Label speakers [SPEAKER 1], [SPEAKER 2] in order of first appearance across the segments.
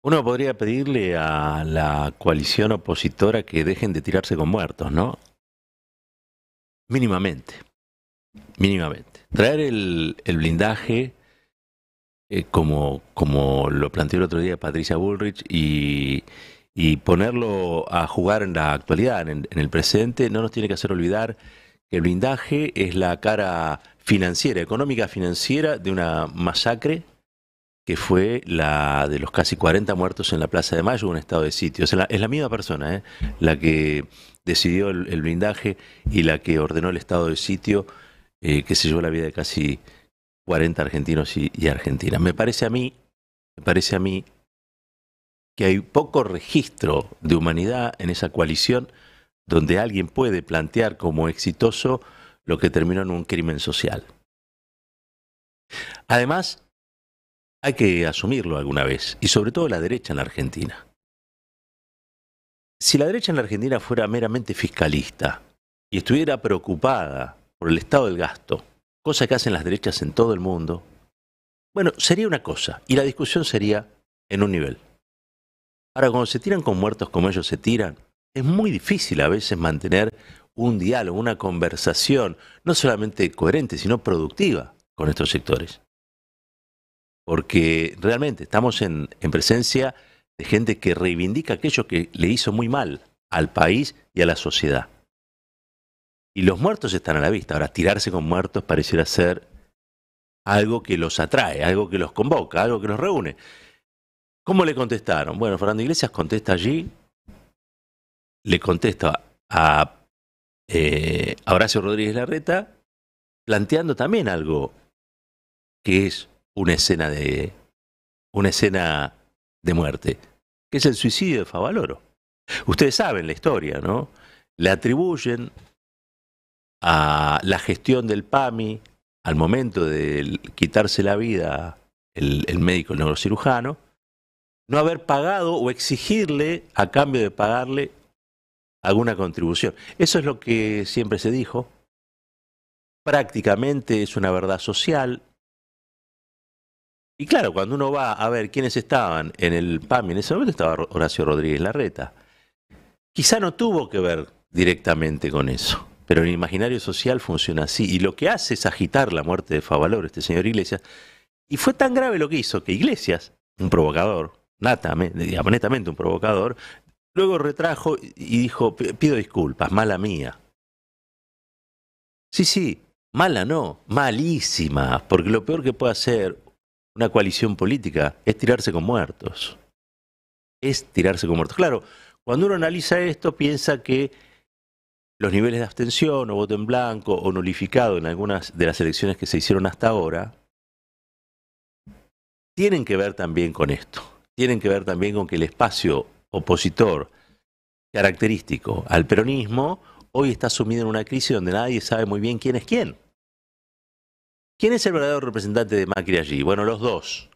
[SPEAKER 1] Uno podría pedirle a la coalición opositora que dejen de tirarse con muertos, ¿no? Mínimamente. Mínimamente. Traer el, blindaje, eh, como, como lo planteó el otro día Patricia Bullrich, y, y ponerlo a jugar en la actualidad, en, en el presente, no nos tiene que hacer olvidar que el blindaje es la cara financiera, económica financiera de una masacre que fue la de los casi 40 muertos en la Plaza de Mayo, un estado de sitio. es la misma persona, ¿eh? la que decidió el, blindaje y la que ordenó el estado de sitio eh, que se llevó la vida de casi 40 argentinos y, y argentinas. Me parece a mí, me parece a mí que hay poco registro de humanidad en esa coalición donde alguien puede plantear como exitoso lo que terminó en un crimen social. Además, hay que asumirlo alguna vez, y sobre todo la derecha en la Argentina. Si la derecha en la Argentina fuera meramente fiscalista y estuviera preocupada por el estado del gasto, cosa que hacen las derechas en todo el mundo, bueno, sería una cosa, y la discusión sería en un nivel. Ahora, cuando se tiran con muertos como ellos se tiran, es muy difícil a veces mantener un diálogo, una conversación, no solamente coherente, sino productiva con estos sectores porque realmente estamos en, presencia de gente que reivindica aquello que le hizo muy mal al país y a la sociedad. Y los muertos están a la vista. Ahora, tirarse con muertos pareciera ser algo que los atrae, algo que los convoca, algo que los reúne. ¿Cómo le contestaron? Bueno, Fernando Iglesias contesta allí, le contesta a, eh, a Horacio Rodríguez Larreta, planteando también algo que es una escena de una escena de muerte, que es el suicidio de Favaloro. Ustedes saben la historia, ¿no? Le atribuyen a la gestión del PAMI al momento de quitarse la vida el, médico, neurocirujano, no haber pagado o exigirle a cambio de pagarle alguna contribución. Eso es lo que siempre se dijo. Prácticamente es una verdad social, y claro, cuando uno va a ver quiénes estaban en el PAMI en ese momento, estaba Horacio Rodríguez Larreta. Quizá no tuvo que ver directamente con eso, pero el imaginario social funciona así. Y lo que hace es agitar la muerte de Favaloro, este señor Iglesias. Y fue tan grave lo que hizo que Iglesias, un provocador, nata, un provocador, luego retrajo y dijo, pido disculpas, mala mía. Sí, sí, mala no, malísima, porque lo peor que puede hacer una coalición política, es tirarse con muertos. Es tirarse con muertos. Claro, cuando uno analiza esto piensa que los niveles de abstención o voto en blanco o nulificado en algunas de las elecciones que se hicieron hasta ahora tienen que ver también con esto. Tienen que ver también con que el espacio opositor característico al peronismo hoy está sumido en una crisis donde nadie sabe muy bien quién es quién. ¿Quién es el verdadero representante de Macri allí? Bueno, los dos.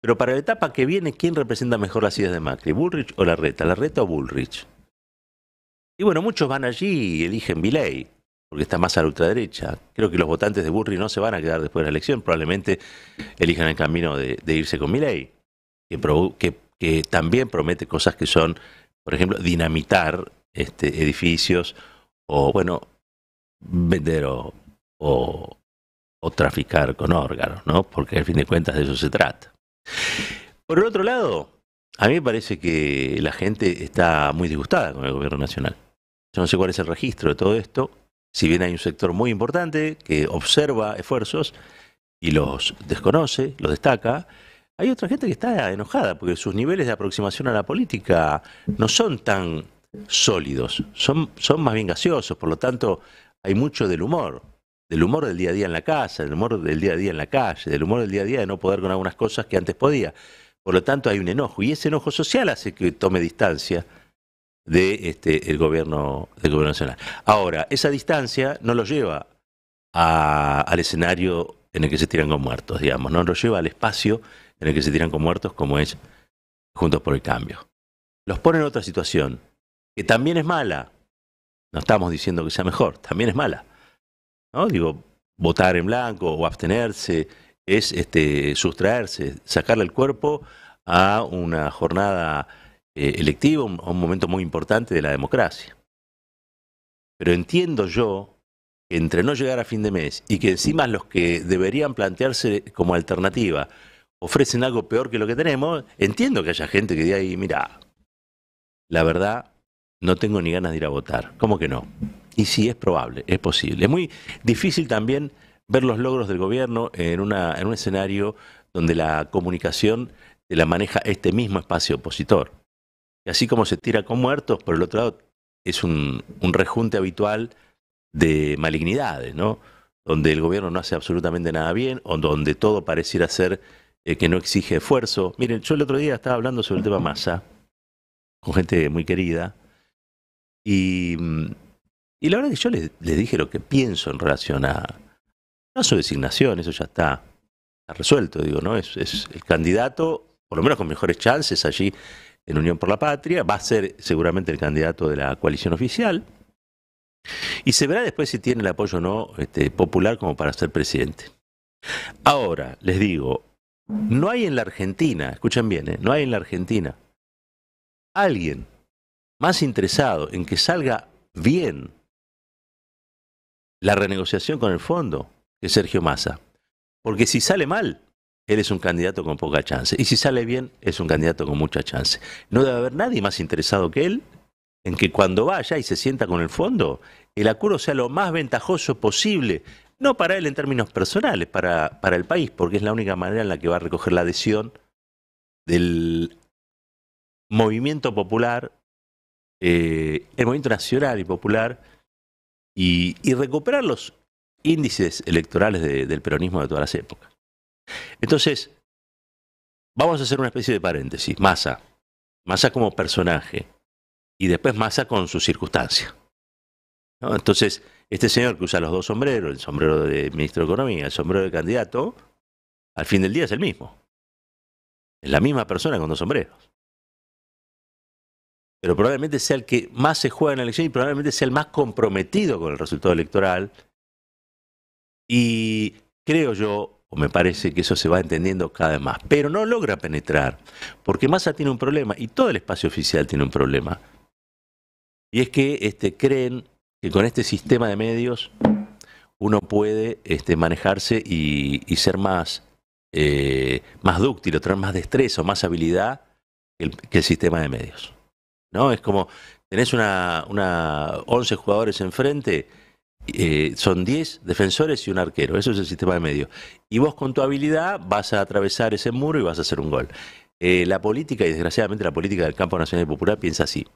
[SPEAKER 1] Pero para la etapa que viene, ¿quién representa mejor las ideas de Macri? ¿Bullrich o la reta la reta o Bullrich? Y bueno, muchos van allí y eligen Viley, porque está más a la ultraderecha. Creo que los votantes de Bullrich no se van a quedar después de la elección, probablemente elijan el camino de, irse con Milei, que, también promete cosas que son, por ejemplo, dinamitar este, edificios o, bueno, vender o o traficar con órganos, ¿no? Porque al fin de cuentas de eso se trata. Por el otro lado, a mí me parece que la gente está muy disgustada con el gobierno nacional. Yo no sé cuál es el registro de todo esto, si bien hay un sector muy importante que observa esfuerzos y los desconoce, los destaca, hay otra gente que está enojada porque sus niveles de aproximación a la política no son tan sólidos, son, son más bien gaseosos, por lo tanto hay mucho del humor del humor del día a día en la casa, del humor del día a día en la calle, del humor del día a día de no poder con algunas cosas que antes podía. Por lo tanto, hay un enojo y ese enojo social hace que tome distancia de este el gobierno del gobierno nacional. Ahora, esa distancia no lo lleva al escenario en el que se tiran con muertos, digamos, no lo lleva al espacio en el que se tiran con muertos como es Juntos por el Cambio. Los pone en otra situación que también es mala. No estamos diciendo que sea mejor, también es mala Digo, votar en blanco o abstenerse es este, sustraerse, sacarle el cuerpo a una jornada eh, electiva, a un momento muy importante de la democracia. Pero entiendo yo que entre no llegar a fin de mes y que encima los que deberían plantearse como alternativa ofrecen algo peor que lo que tenemos, entiendo que haya gente que diga ahí, mira, la verdad, no tengo ni ganas de ir a votar. ¿Cómo que no? Y sí, es probable, es posible. Es muy difícil también ver los logros del gobierno en, una, en un escenario donde la comunicación se la maneja este mismo espacio opositor. Y así como se tira con muertos, por el otro lado es un, un rejunte habitual de malignidades, ¿no? Donde el gobierno no hace absolutamente nada bien, o donde todo pareciera ser eh, que no exige esfuerzo. Miren, yo el otro día estaba hablando sobre el tema masa, con gente muy querida, y mm, y la verdad que yo les, dije lo que pienso en relación a, su designación, eso ya está, resuelto, digo, ¿no? Es, el candidato, por lo menos con mejores chances allí en Unión por la Patria, va a ser seguramente el candidato de la coalición oficial. Y se verá después si tiene el apoyo no este, popular como para ser presidente. Ahora, les digo, no hay en la Argentina, escuchen bien, ¿eh? no hay en la Argentina alguien más interesado en que salga bien la renegociación con el fondo de Sergio Massa. Porque si sale mal, él es un candidato con poca chance. Y si sale bien, es un candidato con mucha chance. No debe haber nadie más interesado que él en que cuando vaya y se sienta con el fondo, el acuerdo sea lo más ventajoso posible. No para él en términos personales, para, para el país, porque es la única manera en la que va a recoger la adhesión del movimiento popular, eh, el movimiento nacional y popular y, recuperar los índices electorales del peronismo de todas las épocas. Entonces, vamos a hacer una especie de paréntesis, masa masa como personaje y después masa con su circunstancia. Entonces, este señor que usa los dos sombreros, el sombrero de ministro de Economía, el sombrero de candidato, al fin del día es el mismo. Es la misma persona con dos sombreros pero probablemente sea el que más se juega en la elección y probablemente sea el más comprometido con el resultado electoral. Y creo yo, o me parece que eso se va entendiendo cada vez más, pero no logra penetrar, porque Massa tiene un problema y todo el espacio oficial tiene un problema. Y es que este, creen que con este sistema de medios uno puede este, manejarse y, ser más, eh, más dúctil, o tener más destreza o más habilidad que el sistema de medios. ¿no? Es como, tenés una, una 11 jugadores enfrente, eh, son 10 defensores y un arquero, eso es el sistema de medio. Y vos con tu habilidad vas a atravesar ese muro y vas a hacer un gol. Eh, la política, y desgraciadamente la política del campo nacional popular piensa así,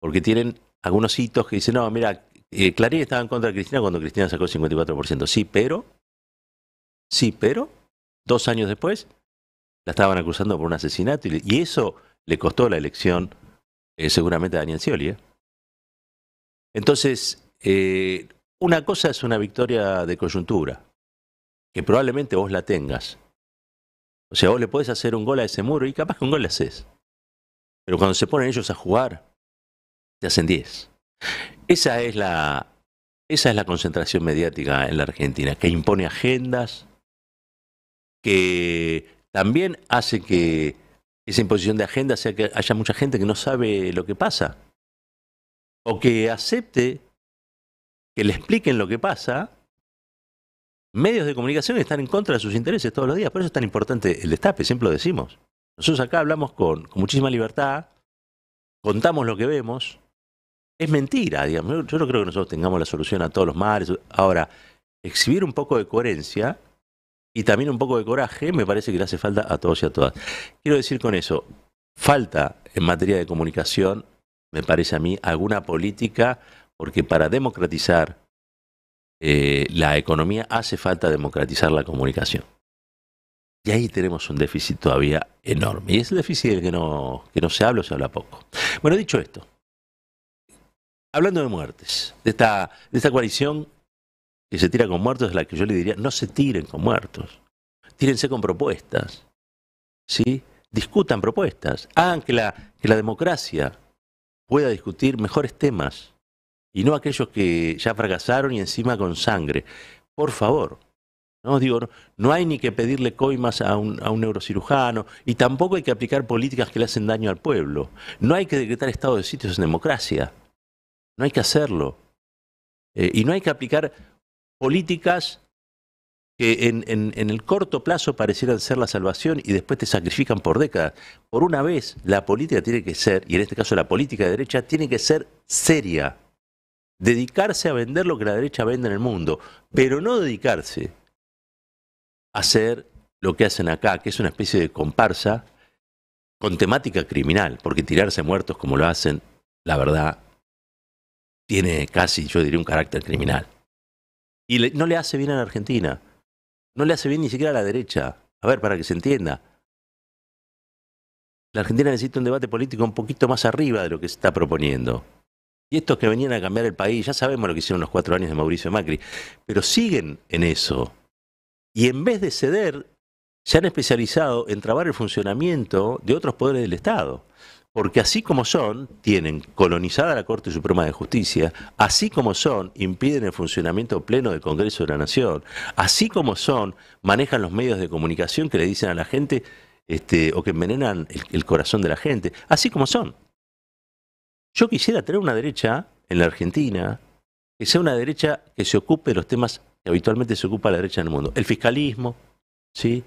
[SPEAKER 1] porque tienen algunos hitos que dicen, no, mira, eh, Clarín estaba en contra de Cristina cuando Cristina sacó el 54%, sí, pero, sí, pero, dos años después, la estaban acusando por un asesinato y eso le costó la elección seguramente eh, seguramente Daniel Scioli. ¿eh? Entonces, eh, una cosa es una victoria de coyuntura, que probablemente vos la tengas. O sea, vos le podés hacer un gol a ese muro y capaz que un gol le haces. Pero cuando se ponen ellos a jugar, te hacen 10. Esa es la, esa es la concentración mediática en la Argentina, que impone agendas, que también hace que esa imposición de agenda sea que haya mucha gente que no sabe lo que pasa. O que acepte que le expliquen lo que pasa. Medios de comunicación están en contra de sus intereses todos los días. Por eso es tan importante el destape, siempre lo decimos. Nosotros acá hablamos con, muchísima libertad, contamos lo que vemos. Es mentira, digamos. Yo no creo que nosotros tengamos la solución a todos los males. Ahora, exhibir un poco de coherencia y también un poco de coraje me parece que le hace falta a todos y a todas. Quiero decir con eso, falta en materia de comunicación, me parece a mí, alguna política, porque para democratizar eh, la economía hace falta democratizar la comunicación. Y ahí tenemos un déficit todavía enorme. Y es el déficit del que no, que no se habla o se habla poco. Bueno, dicho esto, hablando de muertes, de esta, de esta coalición que se tira con muertos es la que yo le diría, no se tiren con muertos, tírense con propuestas, ¿sí? Discutan propuestas, hagan que la, democracia pueda discutir mejores temas y no aquellos que ya fracasaron y encima con sangre. Por favor, no digo, no hay ni que pedirle coimas a un, neurocirujano y tampoco hay que aplicar políticas que le hacen daño al pueblo. No hay que decretar estado de sitios en democracia. No hay que hacerlo. Eh, y no hay que aplicar políticas que en, el corto plazo parecieran ser la salvación y después te sacrifican por décadas. Por una vez, la política tiene que ser, y en este caso la política de derecha, tiene que ser seria. Dedicarse a vender lo que la derecha vende en el mundo, pero no dedicarse a hacer lo que hacen acá, que es una especie de comparsa con temática criminal, porque tirarse muertos como lo hacen, la verdad, tiene casi, yo diría, un carácter criminal. Y no le hace bien a la Argentina. No le hace bien ni siquiera a la derecha. A ver, para que se entienda. La Argentina necesita un debate político un poquito más arriba de lo que se está proponiendo. Y estos que venían a cambiar el país, ya sabemos lo que hicieron los cuatro años de Mauricio Macri, pero siguen en eso. Y en vez de ceder, se han especializado en trabar el funcionamiento de otros poderes del Estado. Porque así como son, tienen colonizada la Corte Suprema de Justicia, así como son, impiden el funcionamiento pleno del Congreso de la Nación, así como son, manejan los medios de comunicación que le dicen a la gente este, o que envenenan el, corazón de la gente, así como son. Yo quisiera tener una derecha en la Argentina que sea una derecha que se ocupe de los temas que habitualmente se ocupa la derecha en el mundo. El fiscalismo, ¿sí?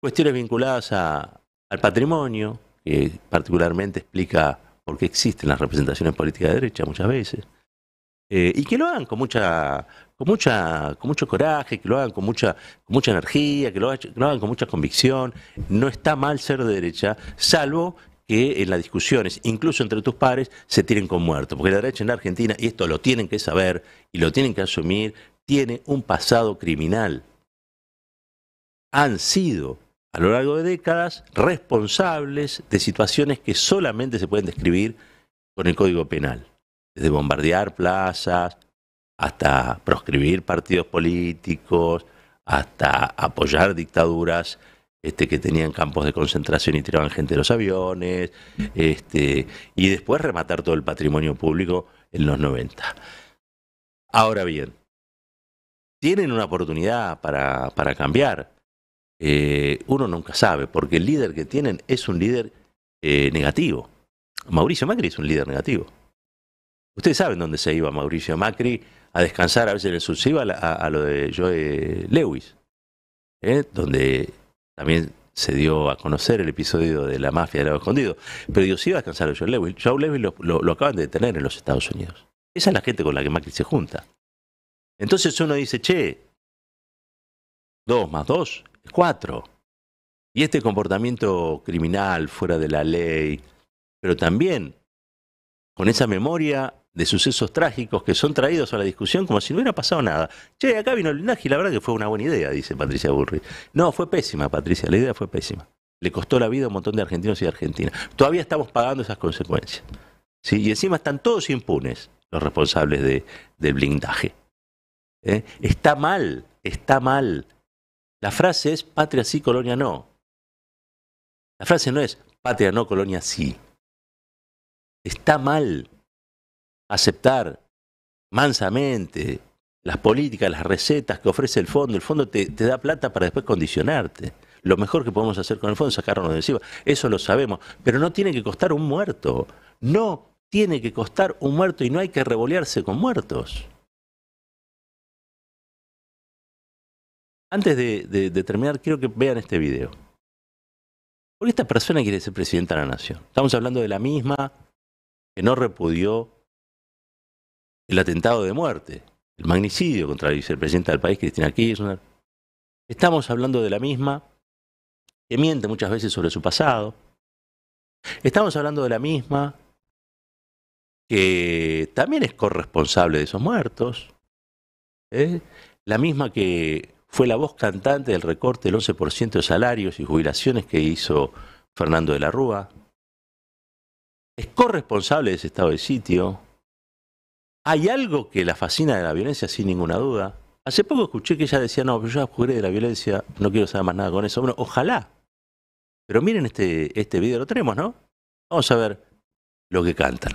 [SPEAKER 1] cuestiones vinculadas al patrimonio, que eh, particularmente explica por qué existen las representaciones políticas de derecha muchas veces. Eh, y que lo hagan con mucho coraje, que lo hagan con mucha, energía, que lo, hagan con mucha convicción. No está mal ser de derecha, salvo que en las discusiones, incluso entre tus pares, se tiren con muerto Porque la derecha en la Argentina, y esto lo tienen que saber y lo tienen que asumir, tiene un pasado criminal. Han sido a lo largo de décadas responsables de situaciones que solamente se pueden describir con el Código Penal, desde bombardear plazas hasta proscribir partidos políticos, hasta apoyar dictaduras este, que tenían campos de concentración y tiraban gente de los aviones, este, y después rematar todo el patrimonio público en los 90. Ahora bien, tienen una oportunidad para, para cambiar. Eh, uno nunca sabe, porque el líder que tienen es un líder eh, negativo. Mauricio Macri es un líder negativo. Ustedes saben dónde se iba Mauricio Macri a descansar a veces en se a, a, lo de Joe Lewis, eh, donde también se dio a conocer el episodio de la mafia de lado escondido. Pero Dios iba a descansar a Joe Lewis. Joe Lewis lo, lo, acaban de detener en los Estados Unidos. Esa es la gente con la que Macri se junta. Entonces uno dice, che, dos más dos Cuatro. Y este comportamiento criminal, fuera de la ley, pero también con esa memoria de sucesos trágicos que son traídos a la discusión como si no hubiera pasado nada. Che, acá vino el blindaje y la verdad que fue una buena idea, dice Patricia Burri. No, fue pésima, Patricia, la idea fue pésima. Le costó la vida a un montón de argentinos y argentinas. Todavía estamos pagando esas consecuencias. ¿sí? Y encima están todos impunes los responsables de, del blindaje. ¿Eh? Está mal, está mal la frase es patria sí, colonia no. La frase no es patria no, colonia sí. Está mal aceptar mansamente las políticas, las recetas que ofrece el fondo. El fondo te, da plata para después condicionarte. Lo mejor que podemos hacer con el fondo es sacarnos de encima. Eso lo sabemos. Pero no tiene que costar un muerto. No tiene que costar un muerto y no hay que revolearse con muertos. Antes de, terminar, quiero que vean este video. qué esta persona quiere ser presidenta de la nación. Estamos hablando de la misma que no repudió el atentado de muerte, el magnicidio contra la vicepresidenta del país, Cristina Kirchner. Estamos hablando de la misma que miente muchas veces sobre su pasado. Estamos hablando de la misma que también es corresponsable de esos muertos. ¿eh? La misma que fue la voz cantante del recorte del 11% de salarios y jubilaciones que hizo Fernando de la Rúa. Es corresponsable de ese estado de sitio. Hay algo que la fascina de la violencia, sin ninguna duda. Hace poco escuché que ella decía, no, yo ya de la violencia, no quiero saber más nada con eso. Bueno, ojalá. Pero miren este, este video, lo tenemos, ¿no? Vamos a ver lo que cantan.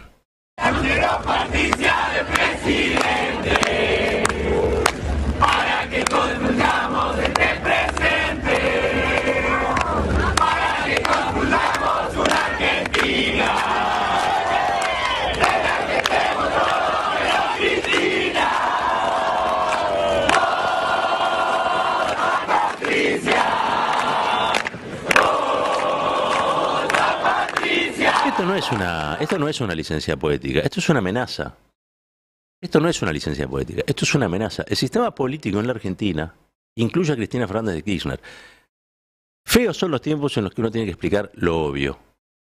[SPEAKER 1] esto no es una licencia poética, esto es una amenaza. Esto no es una licencia poética, esto es una amenaza. El sistema político en la Argentina incluye a Cristina Fernández de Kirchner. Feos son los tiempos en los que uno tiene que explicar lo obvio.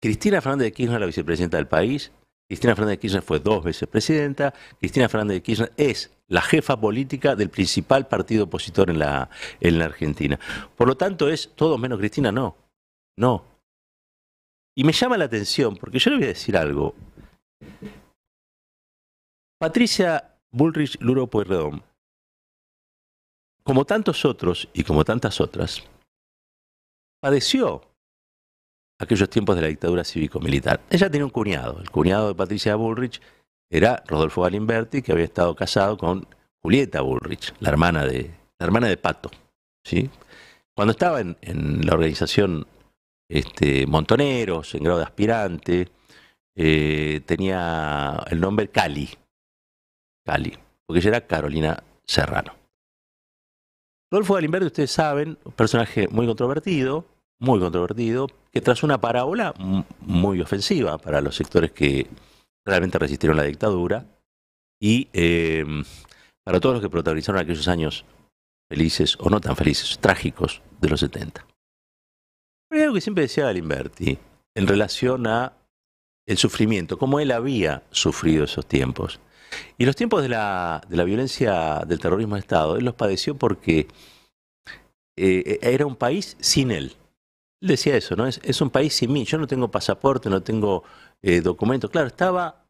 [SPEAKER 1] Cristina Fernández de Kirchner es la vicepresidenta del país, Cristina Fernández de Kirchner fue dos veces presidenta, Cristina Fernández de Kirchner es la jefa política del principal partido opositor en la, Argentina. Por lo tanto, es todo menos Cristina, no. No, y me llama la atención, porque yo le voy a decir algo. Patricia Bullrich Luro Pueyrredón, como tantos otros y como tantas otras, padeció aquellos tiempos de la dictadura cívico-militar. Ella tenía un cuñado. El cuñado de Patricia Bullrich era Rodolfo Galimberti, que había estado casado con Julieta Bullrich, la hermana de, la hermana de Pato. ¿sí? Cuando estaba en la organización este, montoneros en grado de aspirante. Eh, tenía el nombre Cali. Cali, porque ella era Carolina Serrano. Rodolfo Galimberti, ustedes saben, un personaje muy controvertido, muy controvertido, que tras una parábola muy ofensiva para los sectores que realmente resistieron la dictadura y em, para todos los que protagonizaron aquellos años felices o no tan felices, trágicos de los 70. Pero hay algo que siempre decía Galimberti en relación a el sufrimiento, cómo él había sufrido esos tiempos. Y los tiempos de la, violencia del terrorismo de Estado, él los padeció porque eh, era un país sin él. Él decía eso, ¿no? Es, un país sin mí. Yo no tengo pasaporte, no tengo eh, documento. Claro, estaba,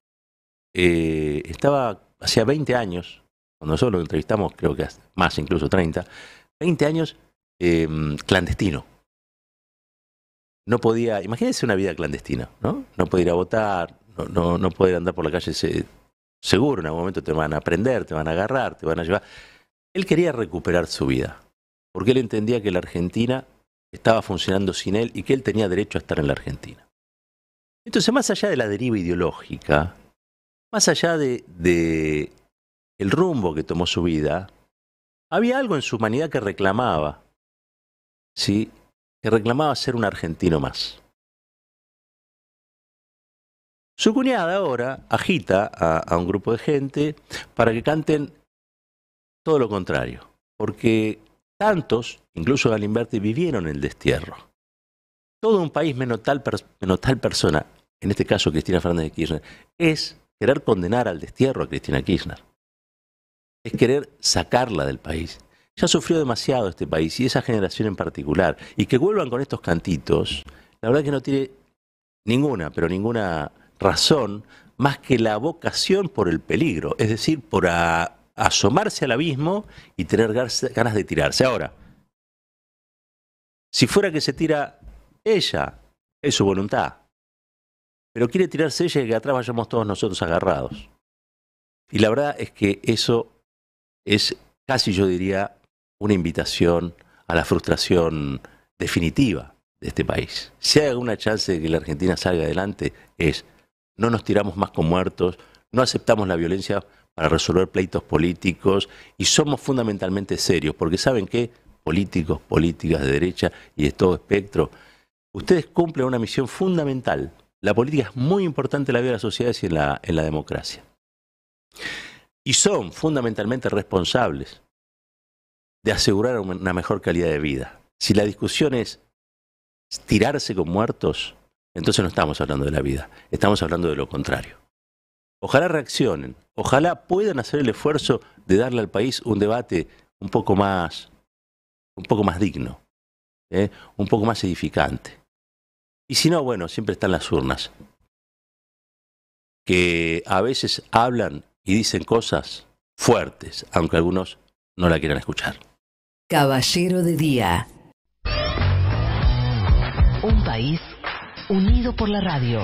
[SPEAKER 1] eh, estaba hacía 20 años, cuando nosotros lo entrevistamos, creo que más incluso 30, 20 años clandestino no podía, imagínense una vida clandestina, ¿no? No podía ir a votar, no, no, andar por la calle seguro, en algún momento te van a prender, te van a agarrar, te van a llevar. Él quería recuperar su vida, porque él entendía que la Argentina estaba funcionando sin él y que él tenía derecho a estar en la Argentina. Entonces, más allá de la deriva ideológica, más allá de, de el rumbo que tomó su vida, había algo en su humanidad que reclamaba, ¿sí? que reclamaba ser un argentino más. Su cuñada ahora agita a, un grupo de gente para que canten todo lo contrario, porque tantos, incluso Galimberti, vivieron el destierro. Todo un país menos tal, menos tal persona, en este caso Cristina Fernández de Kirchner, es querer condenar al destierro a Cristina Kirchner. Es querer sacarla del país, ya sufrió demasiado este país y esa generación en particular. Y que vuelvan con estos cantitos, la verdad que no tiene ninguna, pero ninguna razón más que la vocación por el peligro, es decir, por asomarse al abismo y tener ganas de tirarse. Ahora, si fuera que se tira ella, es su voluntad, pero quiere tirarse ella y que atrás vayamos todos nosotros agarrados. Y la verdad es que eso es casi, yo diría, una invitación a la frustración definitiva de este país. Si hay alguna chance de que la Argentina salga adelante, es no nos tiramos más con muertos, no aceptamos la violencia para resolver pleitos políticos y somos fundamentalmente serios, porque ¿saben que Políticos, políticas de derecha y de todo espectro, ustedes cumplen una misión fundamental. La política es muy importante en la vida de las sociedades y en la, en la democracia. Y son fundamentalmente responsables de asegurar una mejor calidad de vida. Si la discusión es tirarse con muertos, entonces no estamos hablando de la vida, estamos hablando de lo contrario. Ojalá reaccionen, ojalá puedan hacer el esfuerzo de darle al país un debate un poco más, un poco más digno, ¿eh? un poco más edificante. Y si no, bueno, siempre están las urnas, que a veces hablan y dicen cosas fuertes, aunque algunos no la quieran escuchar. Caballero de Día. Un país unido por la radio.